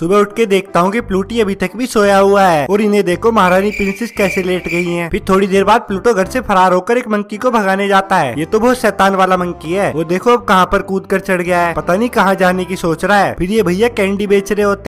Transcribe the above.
सुबह उठ के देखता हूँ कि प्लूटी अभी तक भी सोया हुआ है और इन्हें देखो महारानी प्रिंसेस कैसे लेट गई हैं। फिर थोड़ी देर बाद प्लूटो घर से फरार होकर एक मंकी को भगाने जाता है ये तो बहुत शैतान वाला मंकी है वो देखो अब कहाँ पर कूद कर चढ़ गया है पता नहीं कहाँ जाने की सोच रहा है फिर ये भैया कैंडी बेच रहे होते